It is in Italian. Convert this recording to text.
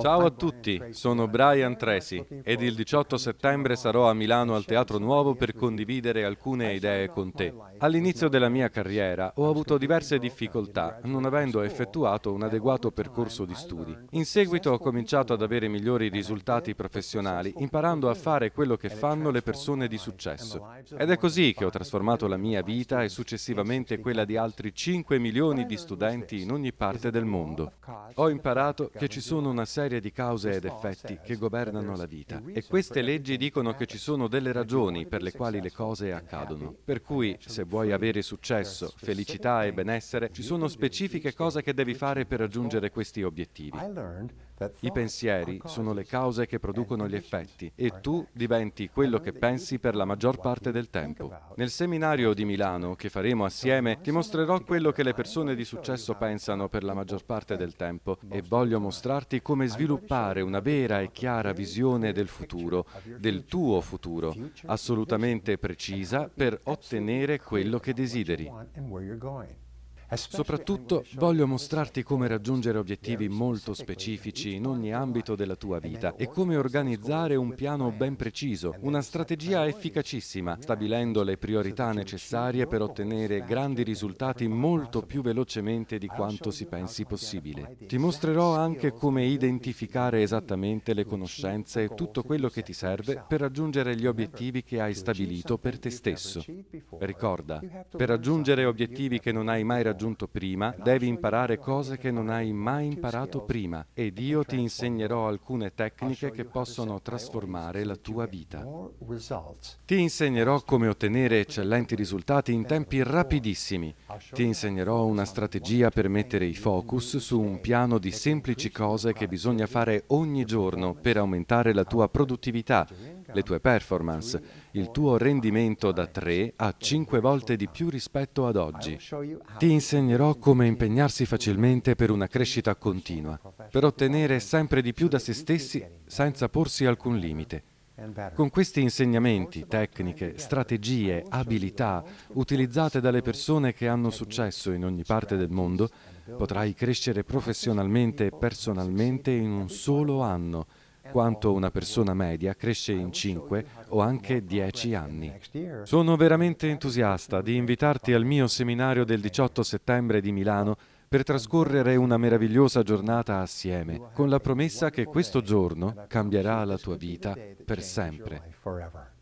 Ciao a tutti, sono Brian Tracy ed il 18 settembre sarò a Milano al Teatro Nuovo per condividere alcune idee con te. All'inizio della mia carriera ho avuto diverse difficoltà, non avendo effettuato un adeguato percorso di studi. In seguito ho cominciato ad avere migliori risultati professionali, imparando a fare quello che fanno le persone di successo. Ed è così che ho trasformato la mia vita e successivamente quella di altri 5 milioni di studenti in ogni parte del mondo. Ho imparato che ci sono una serie di cause ed effetti che governano la vita e queste leggi dicono che ci sono delle ragioni per le quali le cose accadono. Per cui se vuoi avere successo, felicità e benessere, ci sono specifiche cose che devi fare per raggiungere questi obiettivi. I pensieri sono le cause che producono gli effetti e tu diventi quello che pensi per la maggior parte del tempo. Nel seminario di Milano che faremo assieme ti mostrerò quello che le persone di successo pensano per la maggior parte del tempo e voglio mostrarti come sviluppare una vera e chiara visione del futuro, del tuo futuro, assolutamente precisa per ottenere quello che desideri. Soprattutto voglio mostrarti come raggiungere obiettivi molto specifici in ogni ambito della tua vita e come organizzare un piano ben preciso, una strategia efficacissima, stabilendo le priorità necessarie per ottenere grandi risultati molto più velocemente di quanto si pensi possibile. Ti mostrerò anche come identificare esattamente le conoscenze e tutto quello che ti serve per raggiungere gli obiettivi che hai stabilito per te stesso. Ricorda, per raggiungere obiettivi che non hai mai raggiunto, raggiunto prima, devi imparare cose che non hai mai imparato prima ed io ti insegnerò alcune tecniche che possono trasformare la tua vita. Ti insegnerò come ottenere eccellenti risultati in tempi rapidissimi. Ti insegnerò una strategia per mettere i focus su un piano di semplici cose che bisogna fare ogni giorno per aumentare la tua produttività le tue performance, il tuo rendimento da 3 a 5 volte di più rispetto ad oggi. Ti insegnerò come impegnarsi facilmente per una crescita continua, per ottenere sempre di più da se stessi senza porsi alcun limite. Con questi insegnamenti, tecniche, strategie, abilità utilizzate dalle persone che hanno successo in ogni parte del mondo, potrai crescere professionalmente e personalmente in un solo anno quanto una persona media cresce in 5 o anche 10 anni. Sono veramente entusiasta di invitarti al mio seminario del 18 settembre di Milano per trascorrere una meravigliosa giornata assieme, con la promessa che questo giorno cambierà la tua vita per sempre.